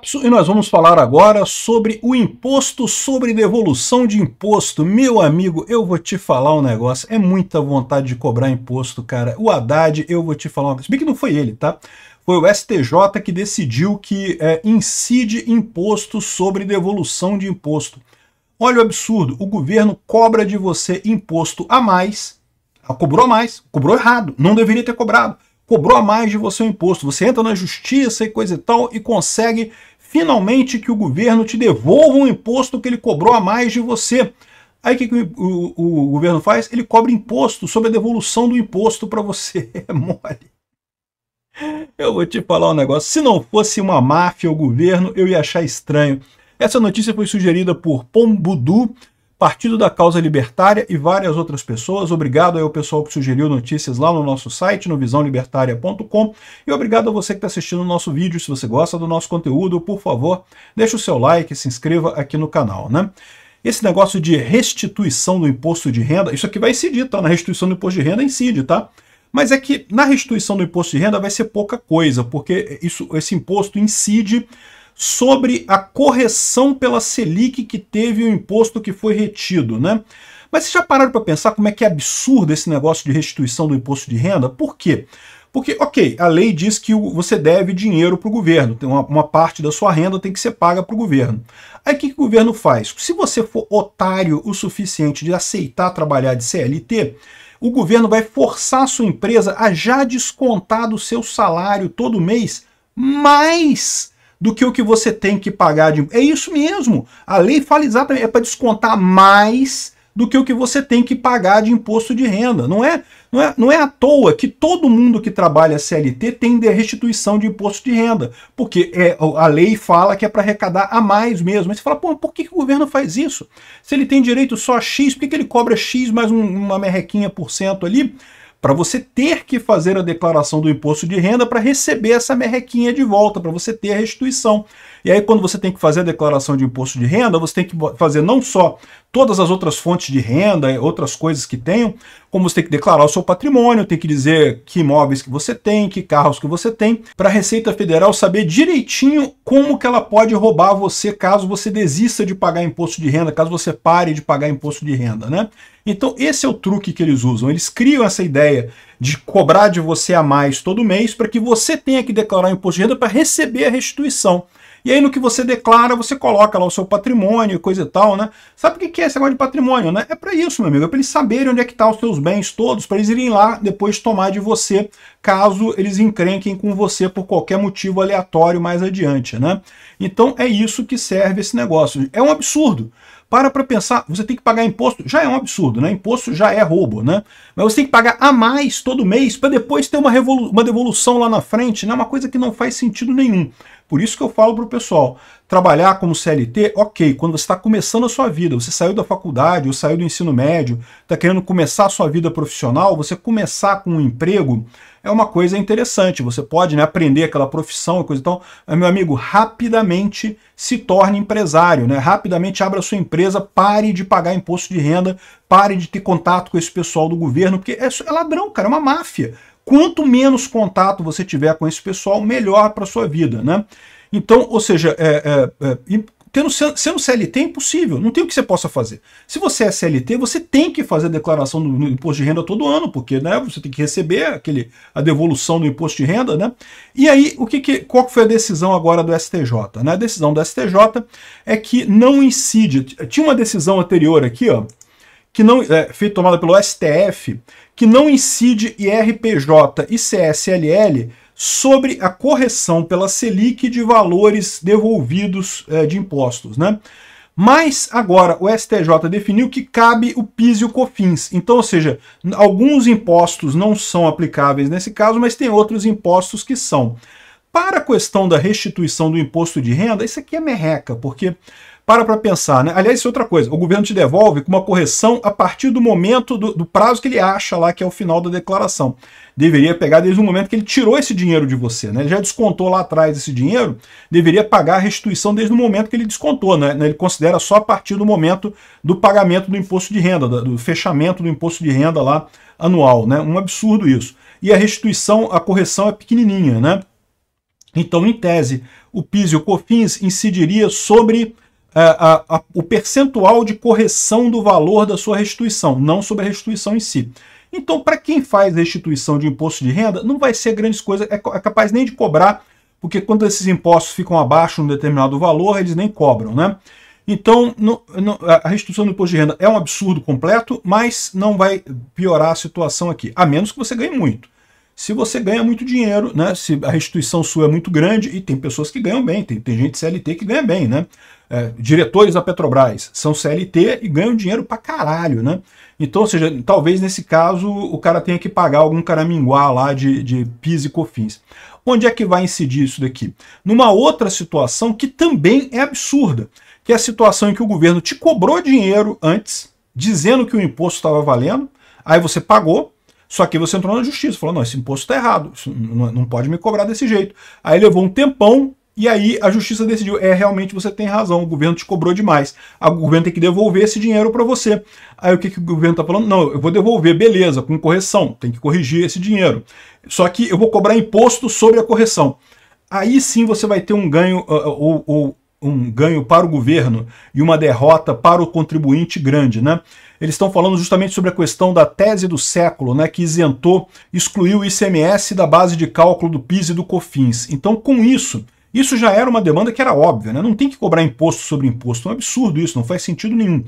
Capso e nós vamos falar agora sobre o imposto sobre devolução de imposto. Meu amigo, eu vou te falar um negócio, é muita vontade de cobrar imposto, cara. O Haddad, eu vou te falar uma coisa, se bem que não foi ele, tá? Foi o STJ que decidiu que é, incide imposto sobre devolução de imposto. Olha o absurdo, o governo cobra de você imposto a mais, ah, cobrou a mais, cobrou errado, não deveria ter cobrado cobrou a mais de você o imposto. Você entra na justiça e coisa e tal e consegue finalmente que o governo te devolva um imposto que ele cobrou a mais de você. Aí o que, que o, o, o governo faz? Ele cobra imposto sobre a devolução do imposto para você. É mole. Eu vou te falar um negócio. Se não fosse uma máfia o governo, eu ia achar estranho. Essa notícia foi sugerida por Pombudu, Partido da Causa Libertária e várias outras pessoas. Obrigado aí ao pessoal que sugeriu notícias lá no nosso site, no visãolibertaria.com. E obrigado a você que está assistindo o nosso vídeo. Se você gosta do nosso conteúdo, por favor, deixe o seu like, se inscreva aqui no canal, né? Esse negócio de restituição do imposto de renda, isso aqui vai incidir, tá? Na restituição do imposto de renda incide, tá? Mas é que na restituição do imposto de renda vai ser pouca coisa, porque isso, esse imposto incide sobre a correção pela Selic que teve o imposto que foi retido, né? Mas vocês já pararam para pensar como é que é absurdo esse negócio de restituição do imposto de renda? Por quê? Porque, ok, a lei diz que você deve dinheiro para o governo, então uma, uma parte da sua renda tem que ser paga para o governo. Aí o que, que o governo faz? Se você for otário o suficiente de aceitar trabalhar de CLT, o governo vai forçar a sua empresa a já descontar do seu salário todo mês mais do que o que você tem que pagar de. É isso mesmo. A lei fala exatamente. É para descontar mais do que o que você tem que pagar de imposto de renda. Não é, não é, não é à toa que todo mundo que trabalha CLT tem de restituição de imposto de renda, porque é, a lei fala que é para arrecadar a mais mesmo. Mas você fala, pô, por que, que, o governo faz isso? Se ele tem direito só a X, por que, que ele cobra X mais um, uma merrequinha por cento ali? para você ter que fazer a declaração do imposto de renda para receber essa merrequinha de volta, para você ter a restituição. E aí, quando você tem que fazer a declaração de imposto de renda, você tem que fazer não só todas as outras fontes de renda, eh, outras coisas que tenham, como você tem que declarar o seu patrimônio, tem que dizer que imóveis que você tem, que carros que você tem, para a Receita Federal saber direitinho como que ela pode roubar você caso você desista de pagar imposto de renda, caso você pare de pagar imposto de renda, né? Então esse é o truque que eles usam, eles criam essa ideia de cobrar de você a mais todo mês para que você tenha que declarar o imposto de renda para receber a restituição. E aí no que você declara, você coloca lá o seu patrimônio, coisa e tal, né? Sabe o que é esse negócio de patrimônio, né? É para isso, meu amigo, é para eles saberem onde é que tá os seus bens todos, para eles irem lá depois tomar de você, caso eles encrenquem com você por qualquer motivo aleatório mais adiante, né? Então é isso que serve esse negócio. É um absurdo para para pensar, você tem que pagar imposto, já é um absurdo, né? Imposto já é roubo, né? Mas você tem que pagar a mais todo mês para depois ter uma, uma devolução lá na frente, né? Uma coisa que não faz sentido nenhum. Por isso que eu falo para o pessoal, trabalhar como CLT, ok, quando você está começando a sua vida, você saiu da faculdade ou saiu do ensino médio, está querendo começar a sua vida profissional, você começar com um emprego é uma coisa interessante, você pode né, aprender aquela profissão, coisa então, meu amigo, rapidamente se torne empresário, né? rapidamente abra sua empresa, pare de pagar imposto de renda, pare de ter contato com esse pessoal do governo, porque é, é ladrão, cara, é uma máfia. Quanto menos contato você tiver com esse pessoal, melhor para sua vida, né? Então, ou seja, é, é, é, tendo, sendo CLT é impossível, não tem o que você possa fazer. Se você é CLT, você tem que fazer a declaração do, imposto de renda todo ano, porque né, você tem que receber aquele, a devolução do imposto de renda. Né? E aí, o que, que qual foi a decisão agora do STJ? Né? A decisão do STJ é que não incide. Tinha uma decisão anterior aqui, ó, que não é, feito tomada pelo STF, que não incide IRPJ e CSLL sobre a correção pela Selic de valores devolvidos é, de impostos, né? Mas agora o STJ definiu que cabe o PIS e o COFINS. Então, ou seja, alguns impostos não são aplicáveis nesse caso, mas tem outros impostos que são. Para a questão da restituição do imposto de renda, isso aqui é merreca, porque para para pensar, né? Aliás, isso é outra coisa. O governo te devolve com uma correção a partir do momento do, do, prazo que ele acha lá, que é o final da declaração. Deveria pegar desde o momento que ele tirou esse dinheiro de você, né? Ele já descontou lá atrás esse dinheiro, deveria pagar a restituição desde o momento que ele descontou, né? Ele considera só a partir do momento do pagamento do imposto de renda, do fechamento do imposto de renda lá anual, né? Um absurdo isso. E a restituição, a correção é pequenininha, né? Então, em tese, o PIS e o COFINS incidiria sobre é, a, a, o percentual de correção do valor da sua restituição, não sobre a restituição em si. Então, para quem faz restituição de imposto de renda, não vai ser grandes coisas, é, é capaz nem de cobrar, porque quando esses impostos ficam abaixo de um determinado valor, eles nem cobram, né? Então, no, no, a restituição do imposto de renda é um absurdo completo, mas não vai piorar a situação aqui, a menos que você ganhe muito se você ganha muito dinheiro, né? se a restituição sua é muito grande, e tem pessoas que ganham bem, tem, tem gente CLT que ganha bem, né? É, diretores da Petrobras são CLT e ganham dinheiro pra caralho, né? Então, ou seja, talvez nesse caso o cara tenha que pagar algum caraminguá lá de, de PIS e COFINS. Onde é que vai incidir isso daqui? Numa outra situação que também é absurda, que é a situação em que o governo te cobrou dinheiro antes, dizendo que o imposto estava valendo, aí você pagou, só que você entrou na justiça, falou, não, esse imposto está errado, não pode me cobrar desse jeito. Aí levou um tempão, e aí a justiça decidiu, é, realmente você tem razão, o governo te cobrou demais. O governo tem que devolver esse dinheiro para você. Aí o que, que o governo está falando? Não, eu vou devolver, beleza, com correção, tem que corrigir esse dinheiro. Só que eu vou cobrar imposto sobre a correção. Aí sim você vai ter um ganho, ah, ah, ou, ou um ganho para o governo e uma derrota para o contribuinte grande, né? Eles estão falando justamente sobre a questão da tese do século, né, que isentou, excluiu o ICMS da base de cálculo do PIS e do COFINS. Então, com isso, isso já era uma demanda que era óbvia, né? Não tem que cobrar imposto sobre imposto, é um absurdo isso, não faz sentido nenhum.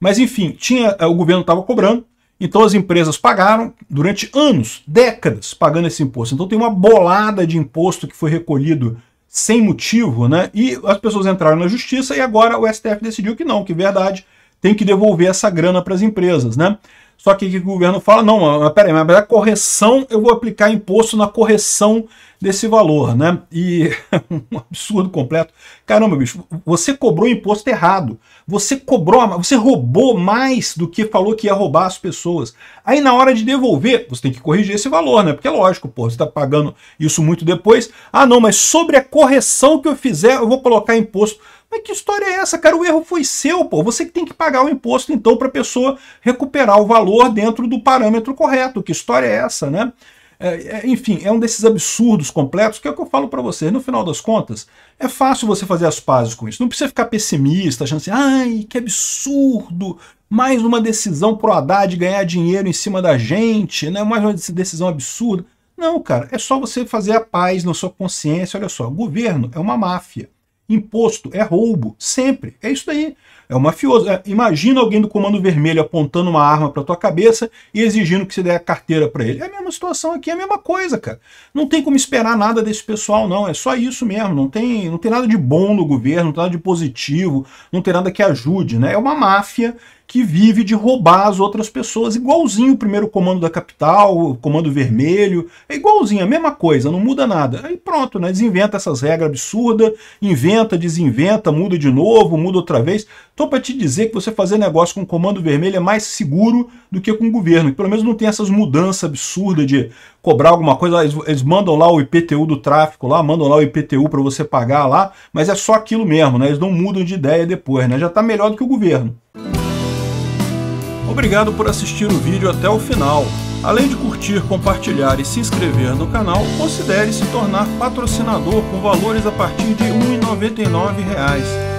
Mas enfim, tinha eh, o governo estava cobrando, então as empresas pagaram durante anos, décadas, pagando esse imposto. Então tem uma bolada de imposto que foi recolhido sem motivo, né? E as pessoas entraram na justiça e agora o STF decidiu que não, que verdade, tem que devolver essa grana para as empresas, né? Só que o governo fala, não, mas peraí, mas a correção, eu vou aplicar imposto na correção desse valor, né? E um absurdo completo. Caramba, bicho, você cobrou imposto errado. Você cobrou, você roubou mais do que falou que ia roubar as pessoas. Aí na hora de devolver, você tem que corrigir esse valor, né? Porque é lógico, pô, você está pagando isso muito depois. Ah, não, mas sobre a correção que eu fizer, eu vou colocar imposto mas que história é essa, cara? O erro foi seu, pô. Você que tem que pagar o imposto, então, para a pessoa recuperar o valor dentro do parâmetro correto. Que história é essa, né? É, é enfim, é um desses absurdos completos que é o que eu falo para vocês. No final das contas, é fácil você fazer as pazes com isso. Não precisa ficar pessimista, achando assim, ai, que absurdo, mais uma decisão pro Haddad ganhar dinheiro em cima da gente, né? mais uma decisão absurda. Não, cara, é só você fazer a paz na sua consciência. Olha só, governo é uma máfia. Imposto é roubo, sempre. É isso aí. É uma mafioso. É, imagina alguém do Comando Vermelho apontando uma arma para tua cabeça e exigindo que você dê a carteira para ele. É a mesma situação aqui, é a mesma coisa, cara. Não tem como esperar nada desse pessoal, não. É só isso mesmo. Não tem, não tem nada de bom no governo, não tem nada de positivo, não tem nada que ajude, né? É uma máfia que vive de roubar as outras pessoas, igualzinho o primeiro comando da capital, o comando vermelho, é igualzinho, a mesma coisa, não muda nada. Aí pronto, né? Desinventa essas regras absurdas, inventa, desinventa, muda de novo, muda outra vez. Então, só para te dizer que você fazer negócio com o Comando Vermelho é mais seguro do que com o governo. que pelo menos não tem essas mudanças absurdas de cobrar alguma coisa. Eles, eles mandam lá o IPTU do tráfico lá, mandam lá o IPTU para você pagar lá, mas é só aquilo mesmo, né? Eles não mudam de ideia depois, né? Já está melhor do que o governo. Obrigado por assistir o vídeo até o final. Além de curtir, compartilhar e se inscrever no canal, considere se tornar patrocinador com valores a partir de R$ 1,99